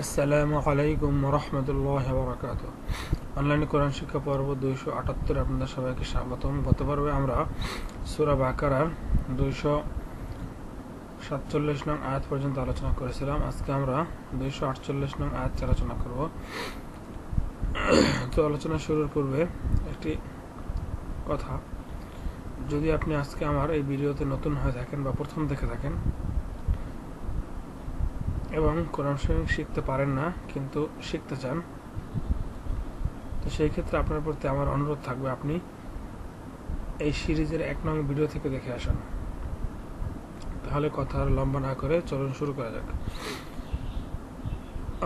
আসসালামু আলাইকুম রহমতুল্লাহ বরাকাত অনলাইনে কোরআন শিক্ষা পর্ব দুইশো আটাত্তর আপনাদের সবাইকে স্বাগতম গত পর্বে আমরা সুরা বাকারার দুইশো সাতচল্লিশ নং আয়াত পর্যন্ত আলোচনা করেছিলাম আজকে আমরা দুইশো আটচল্লিশ নং আয়াত আলোচনা করব তো আলোচনা শুরুর পূর্বে একটি কথা যদি আপনি আজকে আমার এই ভিডিওতে নতুন হয়ে থাকেন বা প্রথম দেখে থাকেন এবং কোরআন শরীফ শিখতে পারেন না কিন্তু শিখতে চান তো সেই ক্ষেত্রে আপনার প্রতি আমার অনুরোধ থাকবে আপনি এই সিরিজের এক নং ভিডিও থেকে দেখে আসুন তাহলে কথা আর লম্বা না করে চলুন শুরু করা যাক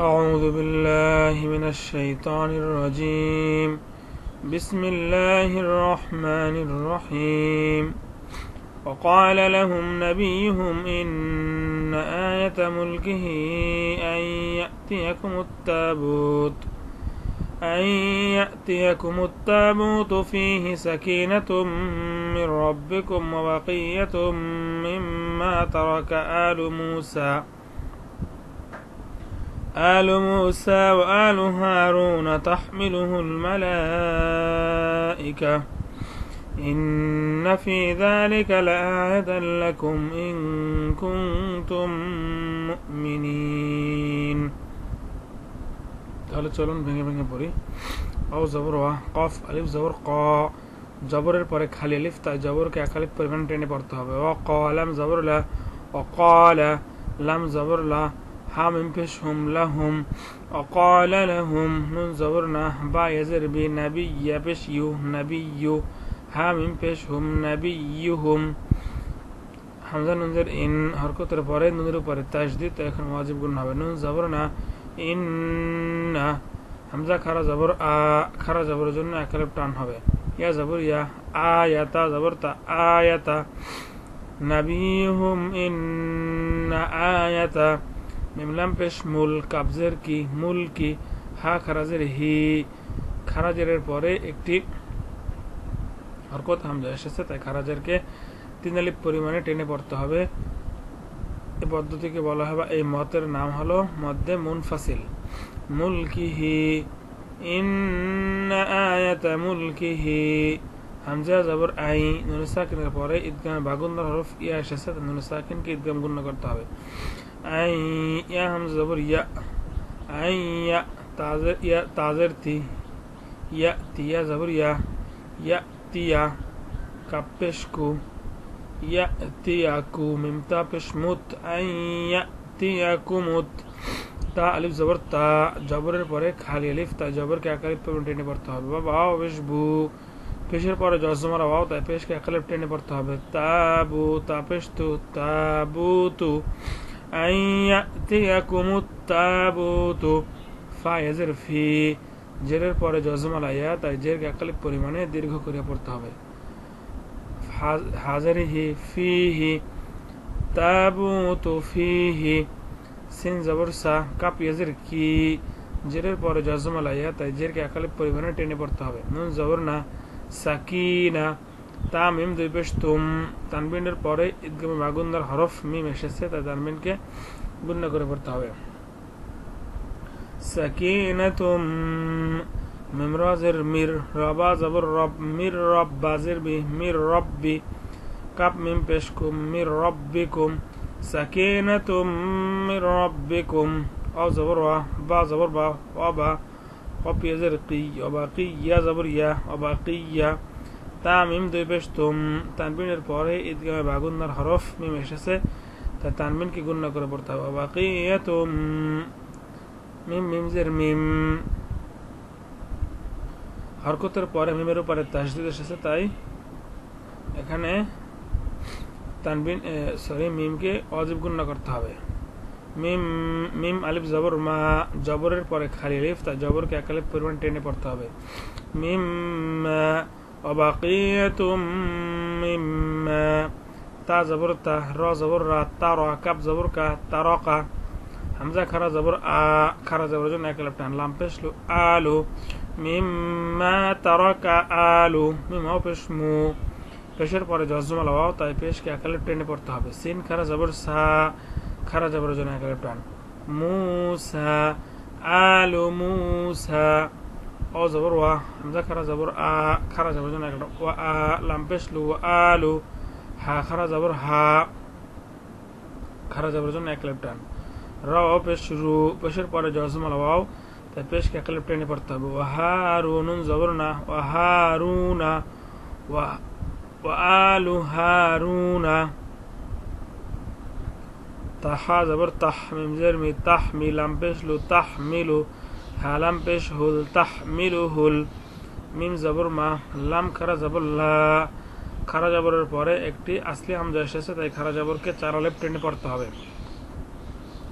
أعوذ بالله من الشيطان الرجيم بسم الله الرحمن الرحيم وقال لهم نبيهم إن آية ملكه أن يأتيكم التابوت أن يأتيكم التابوت فيه سكينة من ربكم وبقية مما ترك آل موسى آل موسى وآل هارون تحمله الملائكة إن في ذلك لآية لكم إن كنتم مؤمنين তাহলে চলুন ভেঙে ভেঙে পড়ি অ জবর ওয়া কফ আলিফ জবর ক জবরের পরে খালি আলিফ তাই জবরকে এক আলিফ পরিমাণ টেনে পড়তে হবে অ ক লাম জবর লা অ ক লা লাম জবর লা হাম ইমপেশ হুম লা হুম অ ক লা লা হুম নুন জবর না বা ইয়াজের বি নাবি ইয়া পেশ ইউ নাবি ইউ হামিম পেশ হুম নাবি ইউ হুম হামজা নুনজের ইন হরকতের পরে নুনের উপরে তাসদিদ তো এখন ওয়াজিব গুণ হবে নুন জবর না ইন না হামজা খারা জবর আ খারা জবরের জন্য একালেপ টান হবে ইয়া জবর ইয়া আয়াতা জবর তা আয়াতা নাবিহুম ইন্না আয়াতা মিমলাম পেশ মূল কাবজের কি মূল কি হা খারাজের হি খারাজের পরে একটি হরকত হামজা এসেছে তাই খারাজেরকে তিন আলিপ পরিমাণে টেনে পড়তে হবে এই পদ্ধতিকে বলা হবে এই মতের নাম হলো মধ্যে মুনফাসিল মুলকিহি ইন আয়াতা মুলকিহি হামজা জবর আই নুরুসাকিনের পরে ঈদগাম বাগুন্দর হরফ ইয়া এসেছে তাই নুরুসাকিনকে ঈদগাম গুণ্য করতে হবে আই ইয়া হামজা জবর ইয়া আই ইয়া তাজের ইয়া তাজের তি ইয়া তিয়া জবর ইয়া ইয়া كبشكو يأتيكم ميم تا পেশমুত أن يأتيكمت তা আলিফ জবর তা জবরের পরে খালি আলিফ তা জবরকে এক আলিফ টেনে পড়তে হবে বা বাও বেশবু পেশের পরে জজমার বাও তাই পেশকে এক আলিফ টেনে পড়তে হবে তাবু তাপেশ তু তাবু তু আইয়াতিয়াকুমুত তাবু তু ফায়াজের ফি জেরের পরে জজমাল আইয়া তাই জের একালিক পরিমাণে দীর্ঘ করিয়া পড়তে হবে হাজারি হি ফি হি তাবু তো ফি হি সিন জবর সাহ কাপ ইয়াজের কি জেরের পরে জজমাল আইয়া তাই জেরকে একালিক পরিমাণে টেনে পড়তে হবে নুন জবর না না তা মিম দুই পেশ তুম তানবিনের পরে ইদগামী মাগুন্দার হরফ মিম এসেছে তাই তানবিনকে গুণ্য করে পড়তে হবে سكينة ميم را زر مير ربا زبر رب مير رب بازر به مير ربي كاب ميم بشكم مير ربكم سكينة من ربكم أو زبر با زبر با وبا خب يزر قي وباقي يا زبر يا وباقي তামিম দুই পেশ তুম তানবিনের পরে ঈদগামে বাগুন্নার হরফ মিম এসেছে তা তানবিনকে গুন্না করে পড়তে হবে বাকি তুম মিম মিমজের মিম হরকতের পরে মিমের উপরে তাসদিদ এসেছে তাই এখানে তানবিন সরি মিমকে অজীব গুণ্য করতে হবে মিম মিম আলিফ জবর মা জবরের পরে খালি আলিফ তাই জবরকে এক আলিফ পরিমাণ টেনে পড়তে হবে মিম অবাকিয়াতুম মিম তা জবর তা র জবর রা তা র কাপ জবর কা তা র কা হামজা খারা জবর আ খারা জবর জন্য এক লেফট আনলাম পেশলু আলু মিম্মা তারকা আলু মিমা পেশমু পেশের পরে জজমাল হওয়া তাই পেশকে এক লেফট টেনে পড়তে হবে সিন খারা জবর সা খারা জবর জন্য এক লেফট আন মুসা আলু মুসা অ জবর ওয়া হামজা খারা জবর আ খারা জবর জন্য এক ওয়া আ লাম পেশলু ওয়া আলু হা খারা জবর হা খারা জবর জন্য এক লেফট আন را پیش شروع بشر پر جازم الواو ته پیش کې اقلب ټینه پرته و هارون زبرنا و هارون و وآل هارون تحا زبر تحمیم زر می تحمیلم پیش لو تحمیلو حالم پیش هل تحمیلو هل মিম জবর মা লাম খারা জবর লা খারা জবরের পরে একটি আসলি হামজা এসেছে তাই খারা জবরকে চারালেপ টেনে পড়তে হবে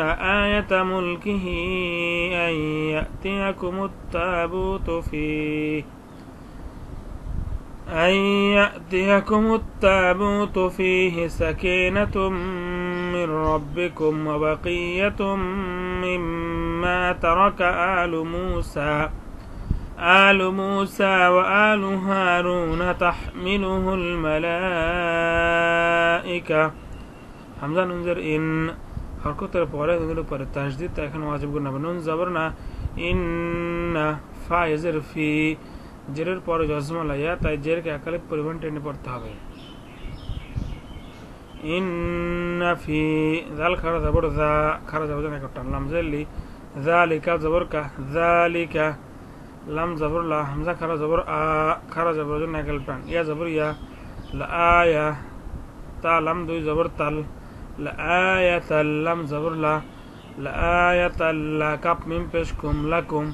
إن آية ملكه أن يأتيكم التابوت فيه أن يأتيكم التابوت فيه سكينة من ربكم وبقية مما ترك آل موسى آل موسى وآل هارون تحمله الملائكة حمزة ننذر إن harkutar পরে gulu par tajdid ta এখানে ওয়াজিব গুণ হবে নুন জবর না ইন্না ফাইজের ফি জেরের পরে জজমা লাইয়া তাই জেরকে একালে পরিমাণ টেনে পড়তে হবে ইন্না ফি জাল খারা জবর জা খারা জবর জানা করতাম লাম জেলি জালিকা জবর কা জালিকা লাম জবর লা হামজা খারা জবর আ খারা জবর জন্য একাল প্রাণ ইয়া জবর ইয়া লা আয়া তা লাম দুই জবর তাল لآية لم زبرلا لآية لكب من بشكم لكم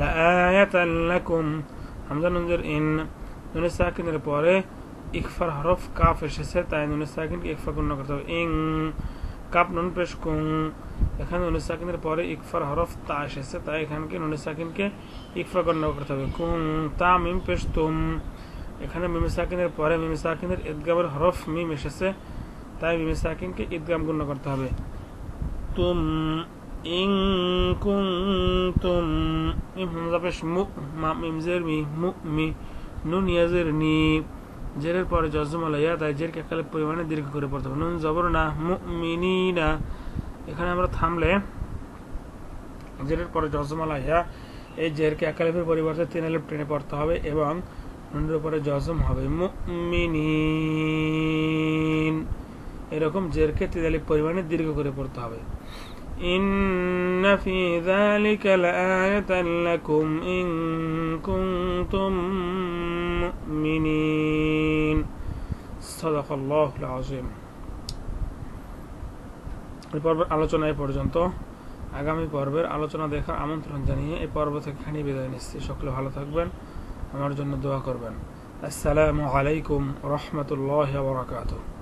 لآية لكم همزة ننظر إن نون الساكن البوري إكفر حرف كافر شسيتا آية نون الساكن إكفر كن نكرتو إن كاب نون পেশ কুং এখানে উনিশ সেকেন্ডের পরে ইকফার হরফ তা এসেছে তাই এখানকে উনিশ সেকেন্ডকে ইকফা গণ্য করতে হবে কুং তা মিম পেশ এখানে মিমি সাকিনের পরে মিমি সাকিনের এদগাবের হরফ মিম এসেছে তাই মিমি সাকিনকে ইদগাম গণ্য করতে হবে তুম ইং কুম তুম ইম হামজাপেশ মুক মা জের মি মুক মি নুন ইয়াজের নি জেরের পরে জজমালা ইয়া তাই জেরকে একালে পরিমাণে দীর্ঘ করে পড়তে হবে নুন জবর না মুমিনি না এখানে আমরা থামলে জেরের পরে জজমালা ইয়া এই জেরকে একালেফের পরিবর্তে তিন আলিফ টেনে পড়তে হবে এবং নুনের উপরে জজম হবে মুমিনিন এরকম জেরকে তেতাল্লিশ পরিমাণে দীর্ঘ করে পড়তে হবে পর্বের আলোচনা এ পর্যন্ত আগামী পর্বের আলোচনা দেখার আমন্ত্রণ জানিয়ে এই পর্ব থেকে খানি বিদায় নিচ্ছি সকলে ভালো থাকবেন আমার জন্য দোয়া করবেন আসসালামু আলাইকুম রহমতুল্লাহ বরাকাতুহ